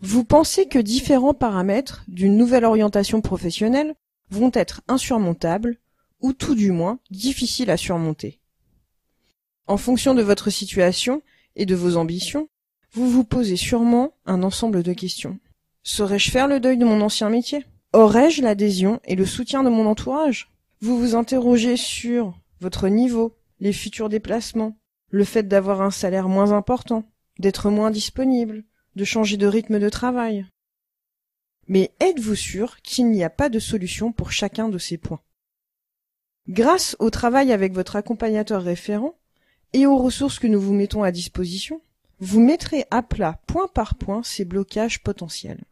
Vous pensez que différents paramètres d'une nouvelle orientation professionnelle vont être insurmontables, ou tout du moins difficiles à surmonter. En fonction de votre situation et de vos ambitions, vous vous posez sûrement un ensemble de questions. Saurais-je faire le deuil de mon ancien métier Aurais-je l'adhésion et le soutien de mon entourage Vous vous interrogez sur votre niveau, les futurs déplacements, le fait d'avoir un salaire moins important, d'être moins disponible, de changer de rythme de travail. Mais êtes-vous sûr qu'il n'y a pas de solution pour chacun de ces points Grâce au travail avec votre accompagnateur référent et aux ressources que nous vous mettons à disposition, vous mettrez à plat point par point ces blocages potentiels.